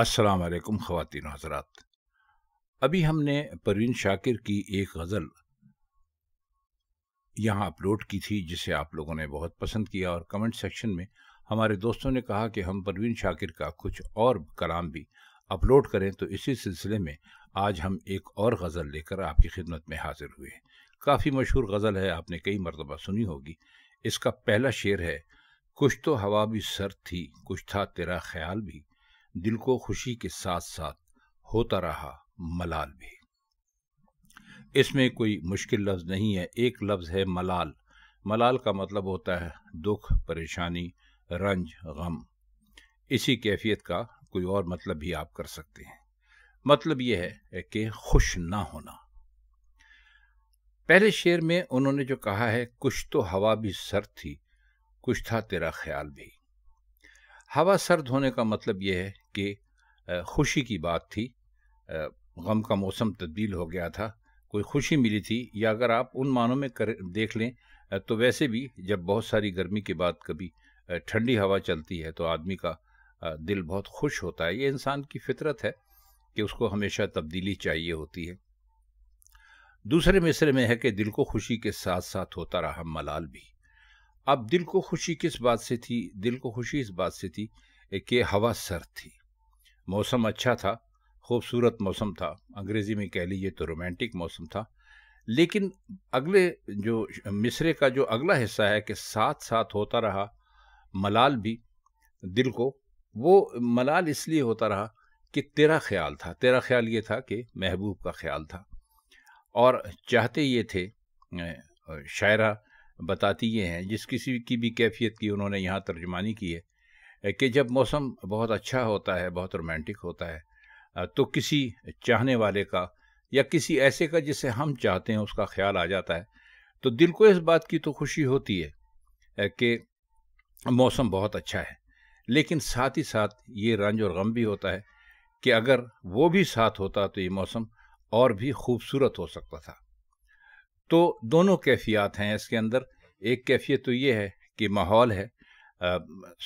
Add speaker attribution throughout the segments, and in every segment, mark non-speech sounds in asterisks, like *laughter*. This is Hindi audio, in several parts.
Speaker 1: अस्सलाम वालेकुम ख़वातिन हजरात अभी हमने परवीन शाकिर की एक गज़ल यहाँ अपलोड की थी जिसे आप लोगों ने बहुत पसंद किया और कमेंट सेक्शन में हमारे दोस्तों ने कहा कि हम परवीन शाकिर का कुछ और कलाम भी अपलोड करें तो इसी सिलसिले में आज हम एक और गज़ल लेकर आपकी खिदमत में हाजिर हुए हैं काफ़ी मशहूर गज़ल है आपने कई मरतबा सुनी होगी इसका पहला शेर है कुछ तो हवा भी सर्द थी कुछ था तेरा ख्याल भी दिल को खुशी के साथ साथ होता रहा मलाल भी इसमें कोई मुश्किल लफ्ज़ नहीं है एक लफ्ज़ है मलाल मलाल का मतलब होता है दुख परेशानी रंज गम इसी कैफियत का कोई और मतलब भी आप कर सकते हैं मतलब यह है कि खुश ना होना पहले शेर में उन्होंने जो कहा है कुछ तो हवा भी सर्द थी कुछ था तेरा ख्याल भी हवा सर्द होने का मतलब यह है के खुशी की बात थी गम का मौसम तब्दील हो गया था कोई खुशी मिली थी या अगर आप उन मानों में कर देख लें तो वैसे भी जब बहुत सारी गर्मी के बाद कभी ठंडी हवा चलती है तो आदमी का दिल बहुत खुश होता है ये इंसान की फितरत है कि उसको हमेशा तब्दीली चाहिए होती है दूसरे मिसरे में है कि दिल को खुशी के साथ साथ होता रहा मलाल भी अब दिल को खुशी किस बात से थी दिल को खुशी इस बात से थी कि हवा सर्द थी मौसम अच्छा था खूबसूरत मौसम था अंग्रेज़ी में कह लीजिए तो रोमांटिक मौसम था लेकिन अगले जो मिसरे का जो अगला हिस्सा है कि साथ साथ होता रहा मलाल भी दिल को वो मलाल इसलिए होता रहा कि तेरा ख्याल था तेरा ख्याल ये था कि महबूब का ख्याल था और चाहते ये थे शायरा बताती ये हैं जिस किसी की भी कैफियत की उन्होंने यहाँ तर्जमानी की है कि जब मौसम बहुत अच्छा होता है बहुत रोमांटिक होता है तो किसी चाहने वाले का या किसी ऐसे का जिसे हम चाहते हैं उसका ख्याल आ जाता है तो दिल को इस बात की तो खुशी होती है कि मौसम बहुत अच्छा है लेकिन साथ ही साथ ये रंज और गम भी होता है कि अगर वो भी साथ होता तो ये मौसम और भी खूबसूरत हो सकता था तो दोनों कैफियात हैं इसके अंदर एक कैफियत तो ये है कि माहौल है आ,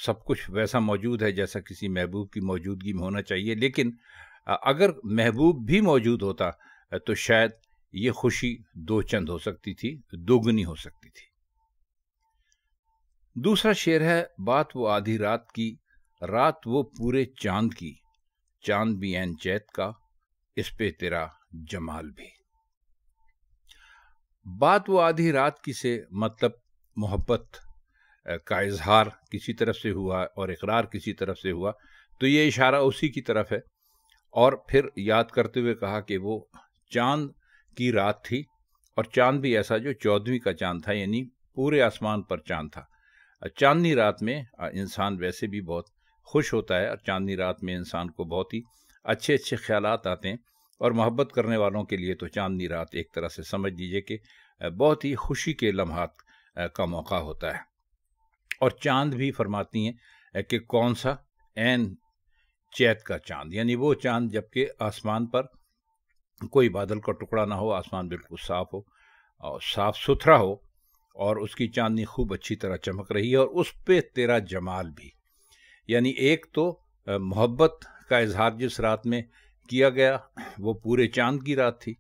Speaker 1: सब कुछ वैसा मौजूद है जैसा किसी महबूब की मौजूदगी में होना चाहिए लेकिन आ, अगर महबूब भी मौजूद होता तो शायद ये खुशी दो चंद हो सकती थी दोगुनी हो सकती थी दूसरा शेर है बात वो आधी रात की रात वो पूरे चांद की चांद भी एन चैत का इस पे तेरा जमाल भी बात वो आधी रात की से मतलब मोहब्बत का इजहार किसी तरफ से हुआ और इकरार किसी तरफ से हुआ तो ये इशारा उसी की तरफ है और फिर याद करते हुए कहा कि वो चांद की रात थी और चांद भी ऐसा जो चौदहवीं का चांद था यानी पूरे आसमान पर चांद था चांदनी रात में इंसान वैसे भी बहुत खुश होता है और चांदनी रात में इंसान को बहुत ही अच्छे अच्छे ख्याल आते हैं और मोहब्बत करने वालों के लिए तो चांदनी रात एक तरह से समझ लीजिए कि बहुत ही खुशी के लम्हात का मौका होता है और चांद भी फरमाती हैं कि कौन सा एन चैत का चांद यानी वो चांद जबकि आसमान पर कोई बादल का टुकड़ा ना हो आसमान बिल्कुल साफ हो और साफ सुथरा हो और उसकी चांदनी खूब अच्छी तरह चमक रही है और उस पर तेरा जमाल भी यानी एक तो मोहब्बत का इजहार जिस रात में किया गया वो पूरे चांद की रात थी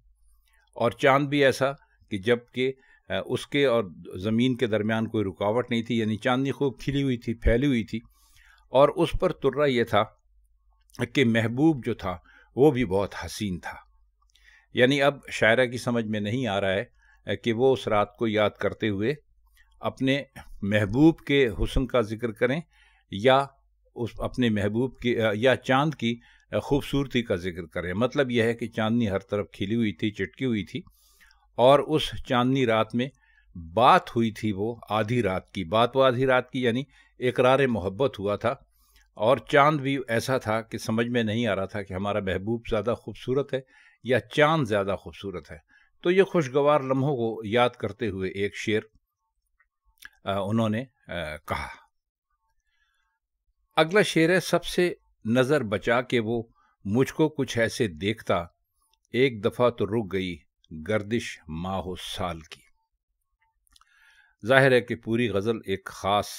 Speaker 1: और चांद भी ऐसा कि जबकि उसके और ज़मीन के दरमियान कोई रुकावट नहीं थी यानी चांदनी खूब खिली हुई थी फैली हुई थी और उस पर तुर्रा यह था कि महबूब जो था वो भी बहुत हसीन था यानी अब शायरा की समझ में नहीं आ रहा है कि वो उस रात को याद करते हुए अपने महबूब के हुसन का जिक्र करें या उस अपने महबूब के या चांद की खूबसूरती का जिक्र करें मतलब यह है कि चांदनी हर तरफ खिली हुई थी चिटकी हुई थी और उस चांदनी रात में बात हुई थी वो आधी रात की बात वो आधी रात की यानी इकरार मोहब्बत हुआ था और चांद भी ऐसा था कि समझ में नहीं आ रहा था कि हमारा महबूब ज़्यादा खूबसूरत है या चांद ज़्यादा खूबसूरत है तो ये खुशगवार लम्हों को याद करते हुए एक शेर उन्होंने कहा अगला शेर है सबसे नज़र बचा के वो मुझको कुछ ऐसे देखता एक दफ़ा तो रुक गई गर्दिश माहो साल की जाहिर है कि पूरी गज़ल एक ख़ास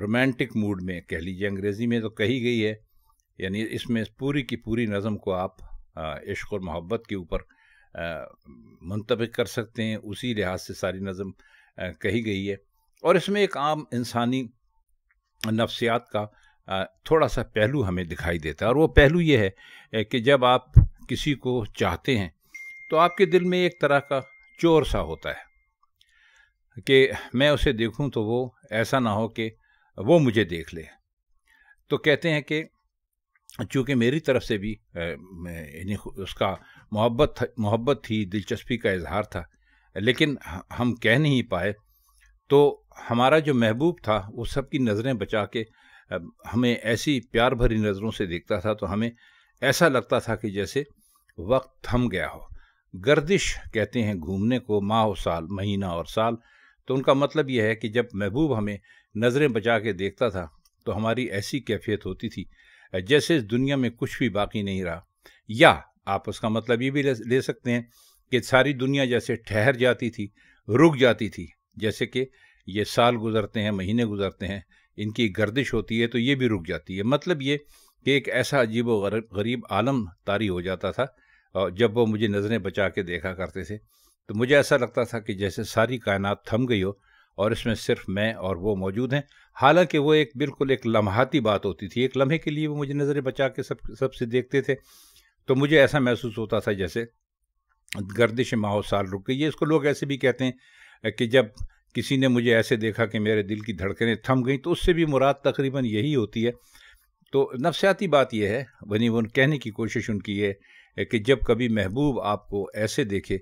Speaker 1: रोमांटिक मूड में कह लीजिए अंग्रेज़ी में तो कही गई है यानी इसमें पूरी की पूरी नज़म को आप इश्क और मोहब्बत के ऊपर मुंतब कर सकते हैं उसी लिहाज से सारी नज़म कही गई है और इसमें एक आम इंसानी नफ्सियात का थोड़ा सा पहलू हमें दिखाई देता है और वो पहलू ये है कि जब आप किसी को चाहते हैं तो आपके दिल में एक तरह का चोर सा होता है कि मैं उसे देखूं तो वो ऐसा ना हो कि वो मुझे देख ले तो कहते हैं कि चूँकि मेरी तरफ से भी यानी उसका मोहब्बत मोहब्बत थी दिलचस्पी का इजहार था लेकिन हम कह नहीं पाए तो हमारा जो महबूब था वो सबकी नज़रें बचा के हमें ऐसी प्यार भरी नज़रों से देखता था तो हमें ऐसा लगता था कि जैसे वक्त थम गया हो गर्दिश कहते हैं घूमने को माह साल महीना और साल तो उनका मतलब यह है कि जब महबूब हमें नज़रें बचा के देखता था तो हमारी ऐसी कैफियत होती थी जैसे इस दुनिया में कुछ भी बाकी नहीं रहा या आप उसका मतलब ये भी ले सकते हैं कि सारी दुनिया जैसे ठहर जाती थी रुक जाती थी जैसे कि ये साल गुजरते हैं महीने गुजरते हैं इनकी गर्दिश होती है तो ये भी रुक जाती है मतलब ये कि एक ऐसा अजीब गरीब आलम तारी हो जाता था और जब वो मुझे नज़रें बचा के देखा करते थे तो मुझे ऐसा लगता था कि जैसे सारी कायनात थम गई हो और इसमें सिर्फ मैं और वो मौजूद हैं हालांकि वो एक बिल्कुल एक लम्हाती बात होती थी एक लम्हे के लिए वो मुझे नज़रें बचा के सब सबसे देखते थे तो मुझे ऐसा महसूस होता था जैसे गर्दिश माहौल साल रुक गई है इसको लोग ऐसे भी कहते हैं कि जब किसी ने मुझे ऐसे देखा कि मेरे दिल की धड़कनें थम गई तो उससे भी मुराद तकरीबन यही होती है तो नफसियाती बात यह है वनी वन कहने की कोशिश उनकी है कि जब कभी महबूब आपको ऐसे देखे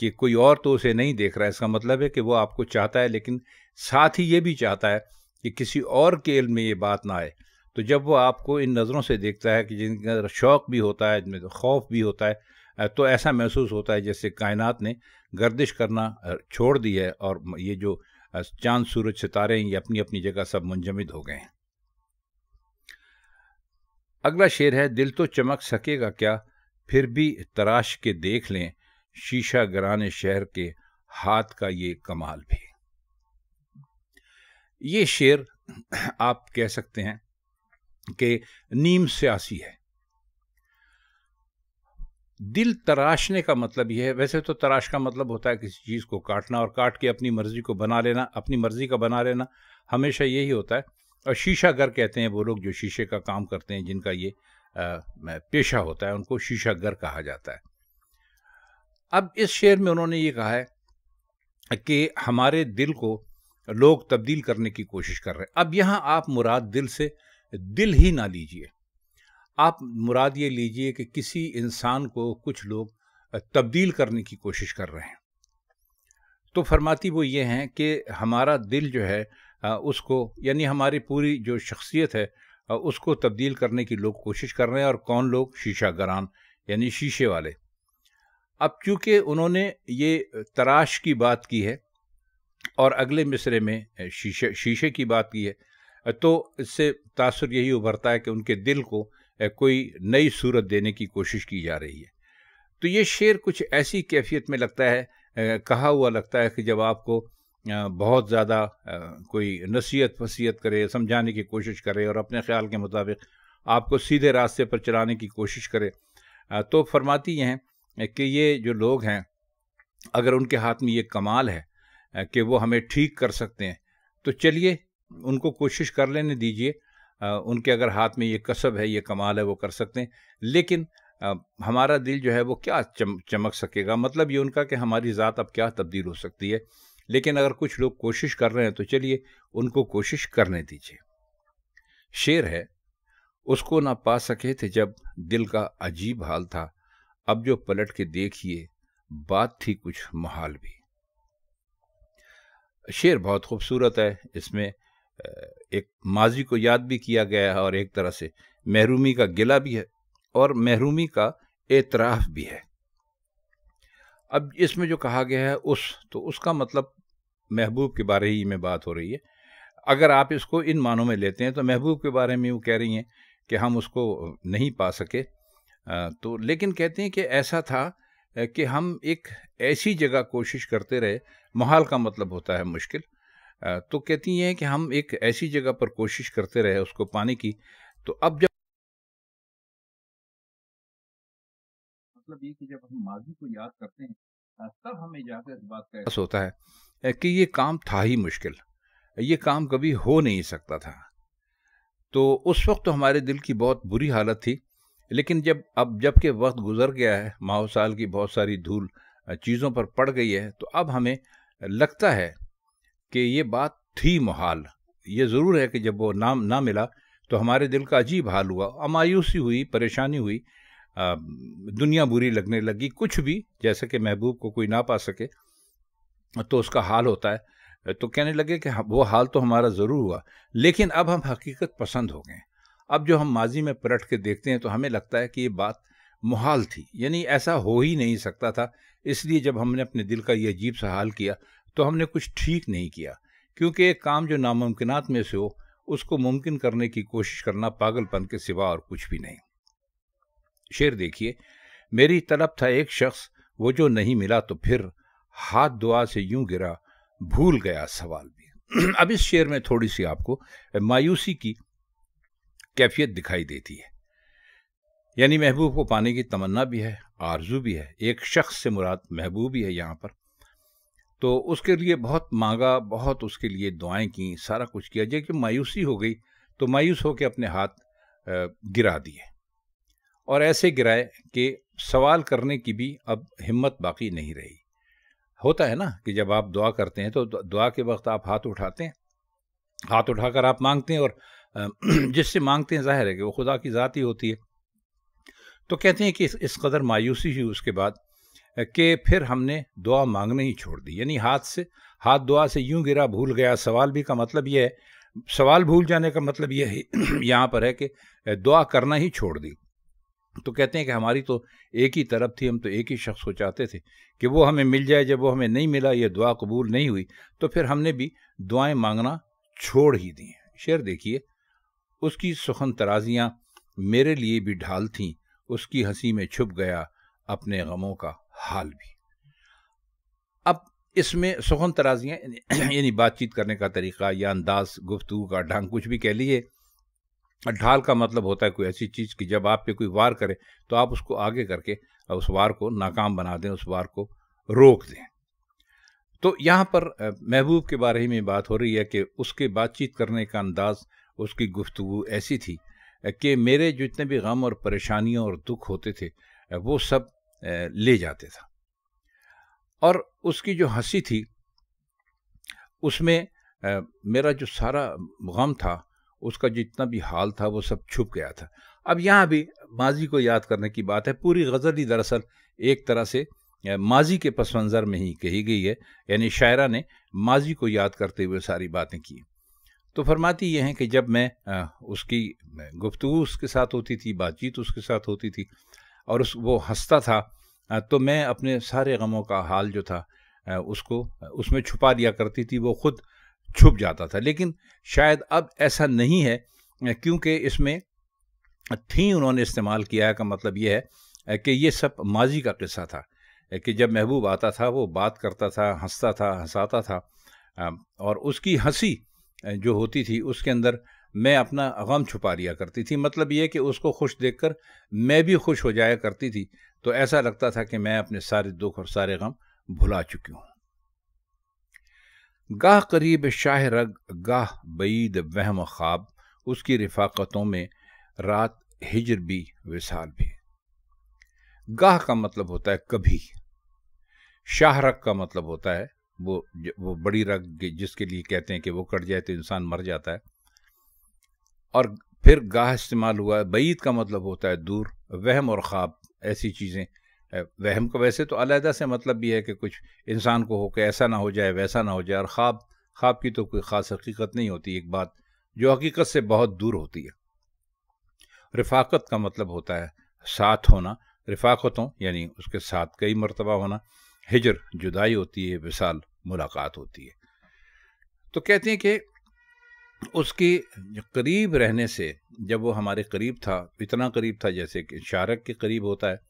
Speaker 1: कि कोई और तो उसे नहीं देख रहा है इसका मतलब है कि वो आपको चाहता है लेकिन साथ ही ये भी चाहता है कि किसी और के इल्म में ये बात ना आए तो जब वो आपको इन नज़रों से देखता है कि जिनके अंदर शौक़ भी होता है जिनमें खौफ भी होता है तो ऐसा महसूस होता है जैसे कायनात ने गर्दिश करना छोड़ दी है और ये जो चांद सूरज सितारे हैं ये अपनी अपनी जगह सब मुंजमद हो गए हैं अगला शेर है दिल तो चमक सकेगा क्या फिर भी तराश के देख लें शीशा गराने शहर के हाथ का ये कमाल भी ये शेर आप कह सकते हैं कि नीम सियासी है दिल तराशने का मतलब यह है वैसे तो तराश का मतलब होता है किसी चीज़ को काटना और काट के अपनी मर्ज़ी को बना लेना अपनी मर्ज़ी का बना लेना हमेशा यही होता है और शीशा घर कहते हैं वो लोग जो शीशे का काम करते हैं जिनका ये पेशा होता है उनको शीशागर कहा जाता है अब इस शेर में उन्होंने ये कहा है कि हमारे दिल को लोग तब्दील करने की कोशिश कर रहे हैं अब यहाँ आप मुराद दिल से दिल ही ना लीजिए आप मुराद ये लीजिए कि किसी इंसान को कुछ लोग तब्दील करने की कोशिश कर रहे हैं तो फरमाती वो ये हैं कि हमारा दिल जो है उसको यानी हमारी पूरी जो शख्सियत है उसको तब्दील करने की लोग कोशिश कर रहे हैं और कौन लोग शीशा गरान यानी शीशे वाले अब चूंकि उन्होंने ये तराश की बात की है और अगले मिसरे में शीशे शीशे की बात की है तो इससे तासर यही उभरता है कि उनके दिल को कोई नई सूरत देने की कोशिश की जा रही है तो ये शेर कुछ ऐसी कैफियत में लगता है कहा हुआ लगता है कि जब आपको बहुत ज़्यादा कोई नसीहत फसीहत करे समझाने की कोशिश करे और अपने ख्याल के मुताबिक आपको सीधे रास्ते पर चलाने की कोशिश करे तो फरमाती हैं कि ये जो लोग हैं अगर उनके हाथ में ये कमाल है कि वो हमें ठीक कर सकते हैं तो चलिए उनको कोशिश कर लेने दीजिए उनके अगर हाथ में ये कसब है ये कमाल है वो कर सकते हैं लेकिन हमारा दिल जो है वो क्या चम, चमक सकेगा मतलब ये उनका कि हमारी ज़ात अब क्या तब्दील हो सकती है लेकिन अगर कुछ लोग कोशिश कर रहे हैं तो चलिए उनको कोशिश करने दीजिए शेर है उसको ना पा सके थे जब दिल का अजीब हाल था अब जो पलट के देखिए बात थी कुछ महाल भी शेर बहुत खूबसूरत है इसमें एक माजी को याद भी किया गया है और एक तरह से महरूमी का गिला भी है और महरूमी का एतराफ़ भी है अब इसमें जो कहा गया है उस तो उसका मतलब महबूब के बारे ही में बात हो रही है अगर आप इसको इन मानों में लेते हैं तो महबूब के बारे में वो कह रही हैं कि हम उसको नहीं पा सके तो लेकिन कहते हैं कि ऐसा था कि हम एक ऐसी जगह कोशिश करते रहे महाल का मतलब होता है मुश्किल तो कहती हैं कि हम एक ऐसी जगह पर कोशिश करते रहे उसको पाने की तो अब जब मतलब ये कि जब हम माजी को याद करते हैं हाँ, तब हमें जाकर इस बात का होता है कि ये काम था ही मुश्किल ये काम कभी हो नहीं सकता था तो उस वक्त तो हमारे दिल की बहुत बुरी हालत थी लेकिन जब अब जब के वक्त गुजर गया है माओ साल की बहुत सारी धूल चीज़ों पर पड़ गई है तो अब हमें लगता है कि ये बात थी मुहाल ये ज़रूर है कि जब वो नाम ना मिला तो हमारे दिल का अजीब हाल हुआ मायूसी हुई परेशानी हुई दुनिया बुरी लगने लगी कुछ भी जैसे कि महबूब को कोई ना पा सके तो उसका हाल होता है तो कहने लगे कि हाँ, वो हाल तो हमारा ज़रूर हुआ लेकिन अब हम हकीकत पसंद हो गए अब जो हम माजी में पलट के देखते हैं तो हमें लगता है कि ये बात मुहाल थी यानी ऐसा हो ही नहीं सकता था इसलिए जब हमने अपने दिल का ये अजीब सा हाल किया तो हमने कुछ ठीक नहीं किया क्योंकि एक काम जो नामुमकिन में से हो उसको मुमकिन करने की कोशिश करना पागलपन के सिवा और कुछ भी नहीं शेर देखिए मेरी तलब था एक शख्स वो जो नहीं मिला तो फिर हाथ दुआ से यूं गिरा भूल गया सवाल भी *clears throat* अब इस शेर में थोड़ी सी आपको मायूसी की कैफियत दिखाई देती है यानी महबूब को पाने की तमन्ना भी है आरजू भी है एक शख्स से मुराद महबूब ही है यहाँ पर तो उसके लिए बहुत मांगा बहुत उसके लिए दुआएं की सारा कुछ किया जबकि मायूसी हो गई तो मायूस होकर अपने हाथ गिरा दिए और ऐसे गिराए कि सवाल करने की भी अब हिम्मत बाकी नहीं रही होता है ना कि जब आप दुआ करते हैं तो दुआ के वक्त आप हाथ उठाते हैं हाथ उठाकर आप मांगते हैं और *clears throat* जिससे मांगते हैं जाहिर है कि वो खुदा की ज़ात ही होती है तो कहते हैं कि इस, कदर मायूसी हुई उसके बाद कि फिर हमने दुआ मांगने ही छोड़ दी यानी हाथ से हाथ दुआ से यूं गिरा भूल गया सवाल भी का मतलब यह है सवाल भूल जाने का मतलब यह *clears throat* यहाँ पर है कि दुआ करना ही छोड़ दी तो कहते हैं कि हमारी तो एक ही तरफ थी हम तो एक ही शख्स को चाहते थे कि वो हमें मिल जाए जब वो हमें नहीं मिला ये दुआ कबूल नहीं हुई तो फिर हमने भी दुआएं मांगना छोड़ ही दी शेर देखिए उसकी सुखन तराजियाँ मेरे लिए भी ढाल थीं उसकी हंसी में छुप गया अपने गमों का हाल भी अब इसमें सुखन तराजियाँ यानी बातचीत करने का तरीका या अंदाज गुफ्तु का ढंग कुछ भी कह लीजिए ढाल का मतलब होता है कोई ऐसी चीज़ कि जब आप पे कोई वार करे तो आप उसको आगे करके उस वार को नाकाम बना दें उस वार को रोक दें तो यहाँ पर महबूब के बारे में बात हो रही है कि उसके बातचीत करने का अंदाज़ उसकी गुफ्तु ऐसी थी कि मेरे जितने भी गम और परेशानियों और दुख होते थे वो सब ले जाते था और उसकी जो हंसी थी उसमें मेरा जो सारा गम था उसका जितना भी हाल था वो सब छुप गया था अब यहाँ भी माजी को याद करने की बात है पूरी गज़ल ही दरअसल एक तरह से माजी के पस मंज़र में ही कही गई है यानी शायरा ने माजी को याद करते हुए सारी बातें की तो फरमाती ये हैं कि जब मैं उसकी गुफ्तु उसके साथ होती थी बातचीत उसके साथ होती थी और उस वो हंसता था तो मैं अपने सारे गमों का हाल जो था उसको उसमें छुपा दिया करती थी वो ख़ुद छुप जाता था लेकिन शायद अब ऐसा नहीं है क्योंकि इसमें थी उन्होंने इस्तेमाल किया का मतलब ये है कि ये सब माजी का किस्सा था कि जब महबूब आता था वो बात करता था हंसता था हंसाता था और उसकी हंसी जो होती थी उसके अंदर मैं अपना गम छुपा लिया करती थी मतलब ये कि उसको खुश देखकर मैं भी खुश हो जाया करती थी तो ऐसा लगता था कि मैं अपने सारे दुख और सारे गम भुला चुकी हूँ गाह करीब शाह रग गाह बईद वहम ख्वाब उसकी रिफाकतों में रात हिजर भी विशाल भी गाह का मतलब होता है कभी शाह रग का मतलब होता है वो वो बड़ी रग जिसके लिए कहते हैं कि वो कट जाए तो इंसान मर जाता है और फिर गाह इस्तेमाल हुआ है बईद का मतलब होता है दूर वहम और ख्वाब ऐसी चीज़ें वहम को वैसे तो अलहदा से मतलब भी है कि कुछ इंसान को हो कि ऐसा ना हो जाए वैसा ना हो जाए और ख्वाब ख्वाब की तो कोई ख़ास हकीकत नहीं होती एक बात जो हकीकत से बहुत दूर होती है रफाकत का मतलब होता है साथ होना रिफाकतों यानी उसके साथ कई मरतबा होना हिजर जुदाई होती है विशाल मुलाकात होती है तो कहते हैं कि उसकी करीब रहने से जब वो हमारे करीब था इतना करीब था जैसे कि शारक के करीब होता है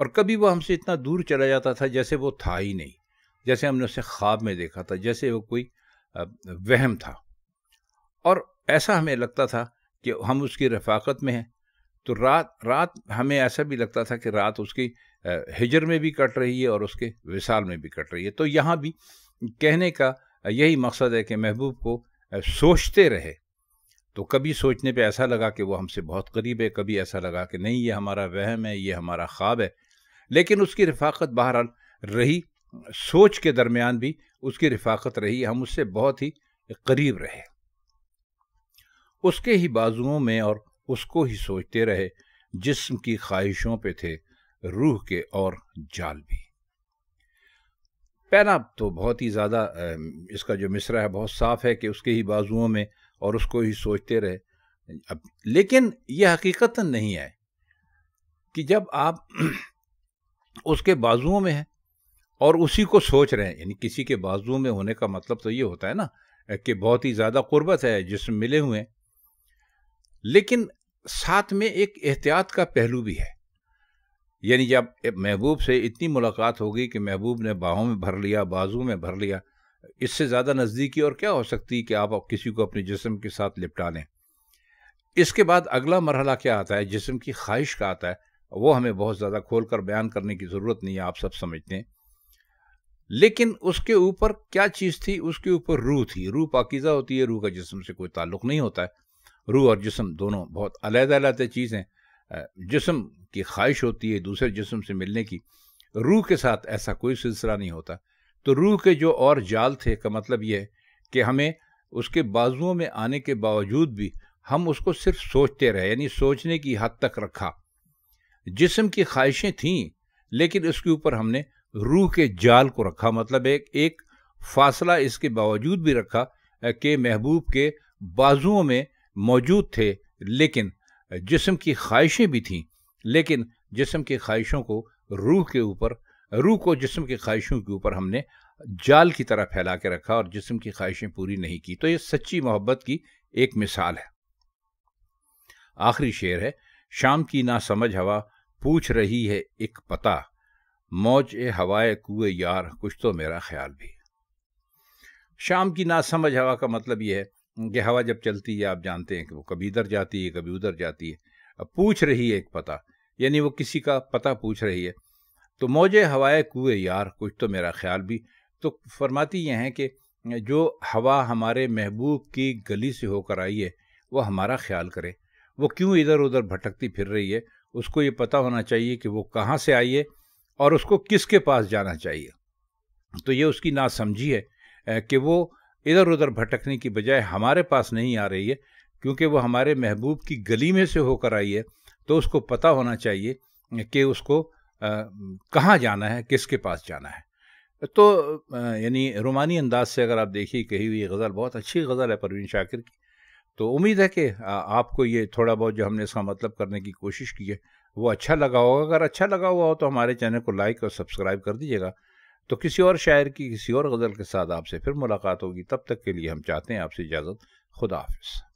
Speaker 1: और कभी वो हमसे इतना दूर चला जाता था जैसे वो था ही नहीं जैसे हमने उसे ख्वाब में देखा था जैसे वो कोई वहम था और ऐसा हमें लगता था कि हम उसकी रफाकत में हैं तो रात रात हमें ऐसा भी लगता था कि रात उसकी हिजर में भी कट रही है और उसके विसाल में भी कट रही है तो यहाँ भी कहने का यही मकसद है कि महबूब को सोचते रहे तो कभी सोचने पे ऐसा लगा कि वो हमसे बहुत करीब है कभी ऐसा लगा कि नहीं ये हमारा वहम है ये हमारा ख्वाब है लेकिन उसकी रफाकत बहरहाल रही सोच के दरमियान भी उसकी रफाकत रही हम उससे बहुत ही करीब रहे उसके ही बाजुओं में और उसको ही सोचते रहे जिस्म की ख्वाहिशों पे थे रूह के और जाल भी पहला तो बहुत ही ज़्यादा इसका जो मिसरा है बहुत साफ है कि उसके ही बाजुओं में और उसको ही सोचते रहे अब लेकिन यह हकीकता नहीं है कि जब आप उसके बाजुओं में है और उसी को सोच रहे हैं यानी किसी के बाजुओं में होने का मतलब तो ये होता है ना कि बहुत ही ज़्यादा क़ुरबत है जिसमें मिले हुए हैं लेकिन साथ में एक एहतियात का पहलू भी है यानी जब महबूब से इतनी मुलाकात हो गई कि महबूब ने बाहों में भर लिया बाजू में भर लिया इससे ज़्यादा नज़दीकी और क्या हो सकती कि आप किसी को अपने जिसम के साथ लिपटा लें इसके बाद अगला मरहला क्या आता है जिसम की ख्वाहिश का आता है वो हमें बहुत ज़्यादा खोल कर बयान करने की ज़रूरत नहीं है आप सब समझते हैं लेकिन उसके ऊपर क्या चीज़ थी उसके ऊपर रूह थी रूह पाकिज़ा होती है रूह का जिसम से कोई ताल्लुक नहीं होता है रूह और जिसम दोनों बहुत अलग अलग चीज़ हैं जिसम की ख्वाहिश होती है दूसरे जिसम से मिलने की रूह के साथ ऐसा कोई सिलसिला नहीं होता तो रूह के जो और जाल थे का मतलब यह है कि हमें उसके बाजुओं में आने के बावजूद भी हम उसको सिर्फ सोचते रहे यानी सोचने की हद तक रखा जिसम की ख्वाहिशें थीं लेकिन उसके ऊपर हमने रूह के जाल को रखा मतलब एक एक फासला इसके बावजूद भी रखा कि महबूब के बाजुओं में मौजूद थे लेकिन जिसम की ख्वाहिशें भी थीं लेकिन जिसम की ख्वाहिशों को रूह के ऊपर रूह को जिसम की ख्वाहिशों के ऊपर हमने जाल की तरह फैला के रखा और जिसम की ख्वाहिशें पूरी नहीं की तो ये सच्ची मोहब्बत की एक मिसाल है आखिरी शेर है शाम की ना समझ हवा पूछ रही है एक पता मौज ए हवाए कुए यार कुछ तो मेरा ख्याल भी शाम की नासमझ हवा का मतलब यह है कि हवा जब चलती है आप जानते हैं कि वो कभी इधर जाती है कभी उधर जाती है अब पूछ रही है एक पता यानी वो किसी का पता पूछ रही है तो मौजे हवाए कुए यार कुछ तो मेरा ख्याल भी तो फरमाती यह हैं कि जो हवा हमारे महबूब की गली से होकर आई है वो हमारा ख्याल करे वो क्यों इधर उधर भटकती फिर रही है उसको ये पता होना चाहिए कि वो कहाँ से आई है और उसको किसके पास जाना चाहिए तो ये उसकी समझी है कि वो इधर उधर भटकने की बजाय हमारे पास नहीं आ रही है क्योंकि वो हमारे महबूब की गली में से होकर आई है तो उसको पता होना चाहिए कि उसको कहाँ जाना है किसके पास जाना है तो यानी रोमानी अंदाज से अगर आप देखिए कही हुई गज़ल बहुत अच्छी गज़ल है परवीन शाकिर की तो उम्मीद है कि आपको ये थोड़ा बहुत जो हमने इसका मतलब करने की कोशिश की है वो अच्छा लगा होगा अगर अच्छा लगा हुआ हो तो हमारे चैनल को लाइक और सब्सक्राइब कर दीजिएगा तो किसी और शायर की किसी और गज़ल के साथ आपसे फिर मुलाकात होगी तब तक के लिए हम चाहते हैं आपसे इजाज़त खुदा हाफिज़